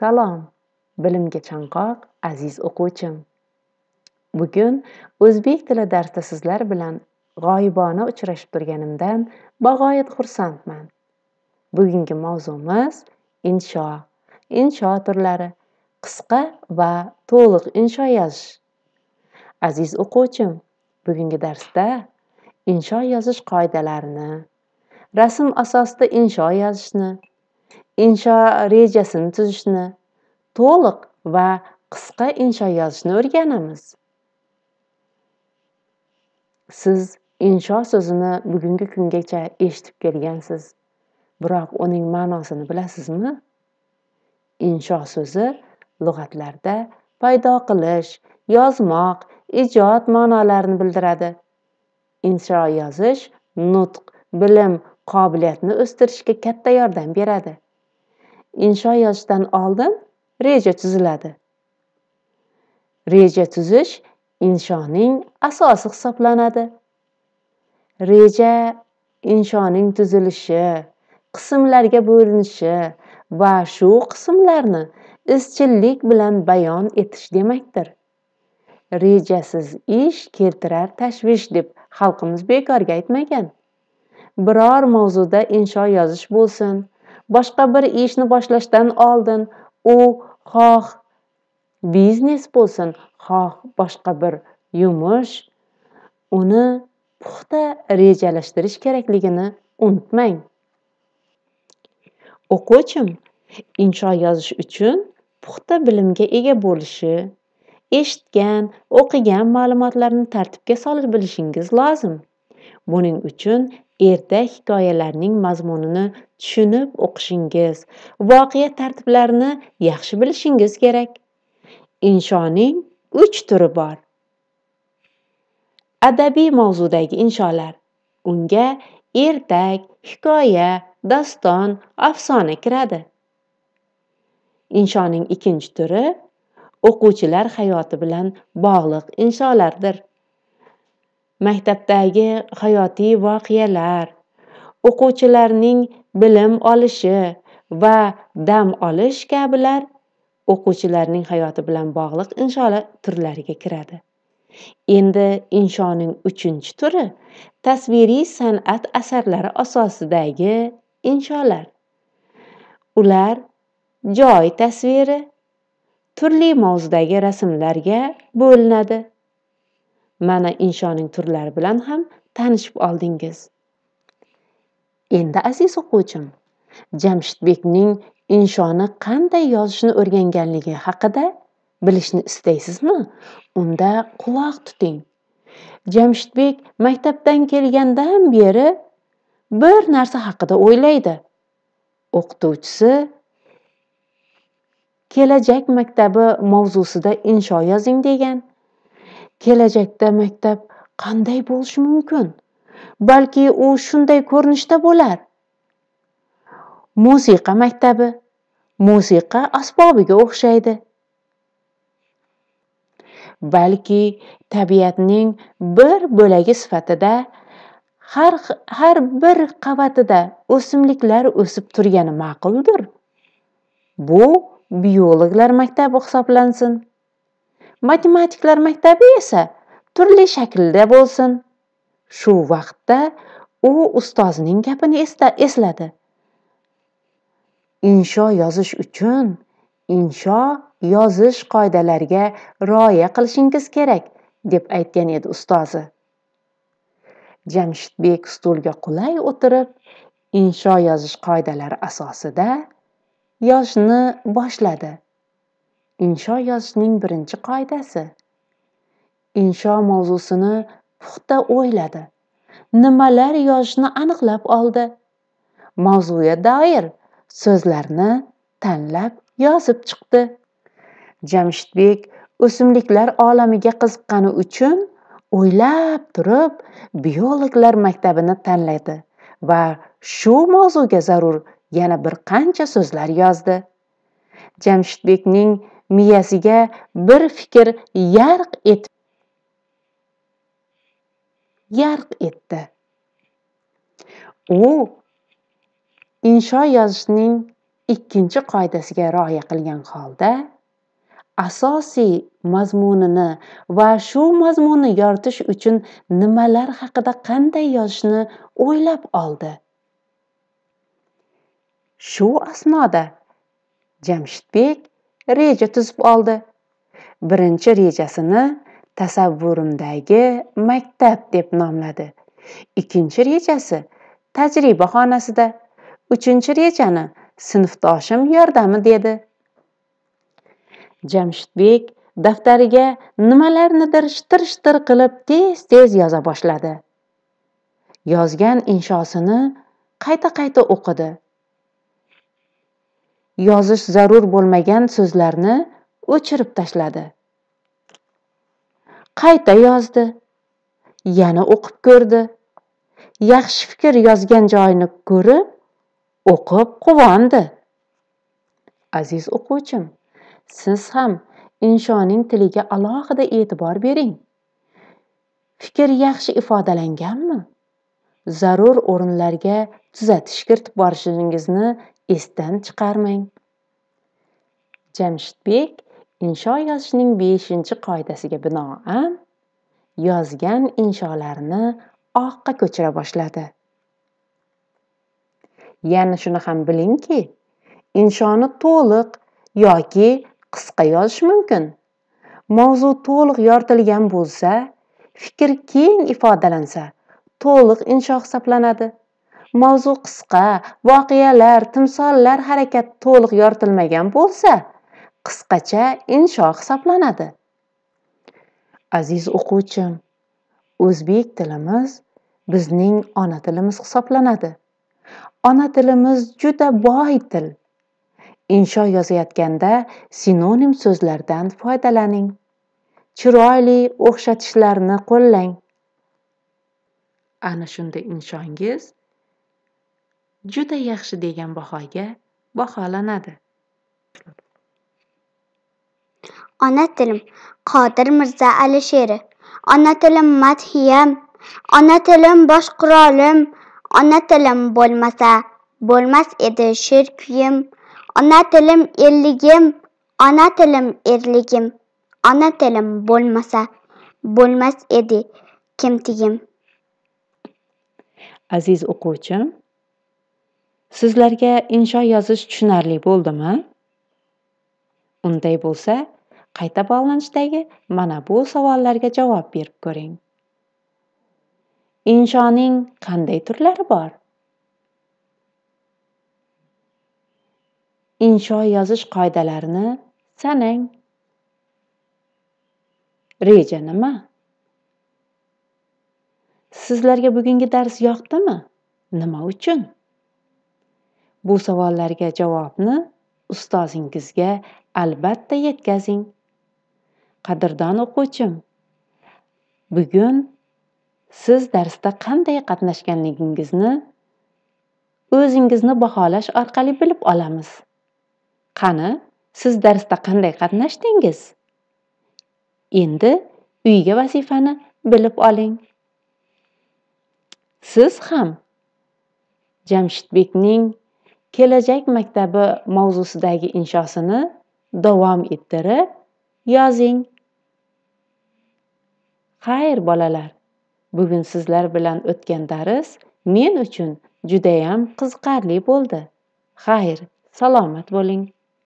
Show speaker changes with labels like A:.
A: salom bilimga chanqoq aziz o'quvchim bugun o'zbek tili darsida sizlar bilan g'oyibona uchrashib turganimdan bag'oyat xursandman bugungi mavzumiz insho insho turlari qisqa va to'liq insho yozish aziz o'quvchim bugungi darsda insho yozish qoidalarini rasm asosida insho yozishni insho rejasini tuzishni to'liq va qisqa insho yozishni o'rganamiz siz insho so'zini bugungi kungacha eshitib kelgansiz biroq uning ma'nosini bilasizmi insho so'zi lug'atlarda paydo qilish yozmoq ijod ma'nolarini bildiradi insho yozish nutq bilim qobiliyatni o'stirishga katta yordam beradi insho yozishdan oldin reja tuziladi reja tuzish inshoning asosi hisoblanadi reja inshoning tuzilishi qismlarga bo'linishi va shu qismlarni izchillik bilan bayon etish demakdir rejasiz ish keltirar tashvish deb xalqimiz bekorga aytmagan biror mavzuda insho yozish bo'lsin boshqa bir ishni boshlashdan oldin u xoh biznes bo'lsin xoh boshqa bir yumush uni puxta rejalashtirish kerakligini unutmang o'quvchim insho yozish uchun puxta bilimga ega bo'lishi eshitgan o'qigan ma'lumotlarni tartibga solib bilishingiz lozim buning uchun erta hikoyalarning mazmunini tushunib o'qishingiz voqea tartiblarini yaxshi bilishingiz kerak inshoning uch turi bor adabiy mavzudagi insholar unga ertak hikoya daston afsona kiradi inshoning ikkinchi turi o'quvchilar hayoti bilan bog'liq insholardir maktabdagi hayotiy voqealar o'quvchilarning bilim olishi va dam olish kabilar o'quvchilarning hayoti bilan bog'liq inshola turlariga kiradi endi inshoning uchinchi turi tasviriy san'at asarlari asosidagi insholar ular joy tasviri turli mavzudagi rasmlarga bo'linadi mana inshoning turlari bilan ham tanishib oldingiz endi aziz o'quvchim jamshidbekning inshoni qanday yozishni o'rganganligi haqida bilishni istaysizmi unda quloq tuting jamshidbek maktabdan kelgandan beri bir narsa haqida o'ylaydi o'qituvchisi kelajak maktabi mavzusida insho yozing degan kelajakda maktab qanday bo'lishi mumkin balki u shunday ko'rinishda bo'lar musiqa maktabi musiqa asbobiga o'xshaydi balki tabiatning bir bo'lagi sifatida har, har bir qavatida o'simliklar o'sib turgani ma'quldir bu biologlar maktabi hisoblansin matematiklar maktabi esa turli shaklda bo'lsin shu vaqtda u ustozining gapini esladi insho yozish uchun insho yozish qoidalariga rioya qilishingiz kerak deb aytgan edi ustozi jamshidbek stulga qulay o'tirib insho yozish qoidalari asosida yozishni boshladi Insho yozishning birinchi qoidasi – insho mavzusini puxta o'yladi, nimalar yozishni aniqlab oldi, mavzuga doir so'zlarni tanlab yozib chiqdi. Jamshidbek o'simliklar olamiga qiziqqani uchun o'ylab turib, biologlar maktabini tanladi va shu mavzuga zarur yana bir qancha so'zlar yozdi. Jamshidbekning miyasiga bir fikr yarq et yarq etdi u insho yozishning ikkinchi qoidasiga rioya qilgan holda asosiy mazmunini va shu mazmunni yoritish uchun nimalar haqida qanday yozishni o'ylab oldi shu asnoda jamshidbek reja tuzib oldi birinchi rejasini tasavvurimdagi maktab deb nomladi ikkinchi rejasi tajriba xonasida uchinchi rejani sinfdoshim yordami dedi jamshidbek daftariga nimalarnidir shitir shitir qilib tez tez yoza boshladi yozgan inshosini qayta qayta o'qidi yozish zarur bo'lmagan so'zlarni o'chirib tashladi qayta yozdi yana o'qib ko'rdi yaxshi fikr yozgan joyini ko'rib o'qib quvondi aziz o'quvchim siz ham inshoning tiliga alohida e'tibor bering fikr yaxshi ifodalanganmi zarur o'rinlarga tuzatish kiritib borishingizni esdan chiqarmang jamshidbek insho yozishning beshinchi qoidasiga binoan yozgan insholarini oqqa ko'chira boshladi yana shuni ham bilingki inshoni to'liq yoki qisqa yozish mumkin mavzu to'liq yoritilgan bo'lsa fikr keng ifodalansa to'liq insho hisoblanadi mavzu qisqa voqealar timsollar harakat to'liq yoritilmagan bo'lsa qisqacha insho hisoblanadi aziz o'quvchim o'zbek tilimiz bizning ona tilimiz hisoblanadi ona tilimiz juda boy til insho yozayotganda sinonim so'zlardan foydalaning chiroyli o'xshatishlarni qo'llang ana shunda inshongiz juda yaxshi degan bahoga baholanadi ona tilim qodir mirza alisheri ona tilim madhiyam ona tilim bosh qurolim ona tilim bo'lmasa bo'lmas edi she'r kuyim ona tilim elligim ona tilim erligim ona tilim bo'lmasa bo'lmas edi kimtigim aziz o'quvchim Sizlarga insho yozish tushunarli bo'ldimi? Unday bo'lsa, qayta bog'lanishdagi mana bu savollarga javob berib ko'ring. Inshoning qanday turlari bor? Insho yozish qoidalarini sanang. Reja nima? Sizlarga bugungi dars yoqdimi? Nima uchun? Bu savollarga javobni ustozingizga albatta yetkazing. Qadrdon o'quvchim, bugun siz darsda qanday qatnashganligingizni o'zingizni baholash orqali bilib olamiz. Qani, siz darsda qanday qatnashdingiz? Endi uyga vazifani bilib oling. Siz ham Jamshidbekning kelajak maktabi mavzusidagi inshosini davom ettirib yozing xayr bolalar bugun sizlar bilan o'tgan dars men uchun judayam qiziqarli bo'ldi xayr salomat bo'ling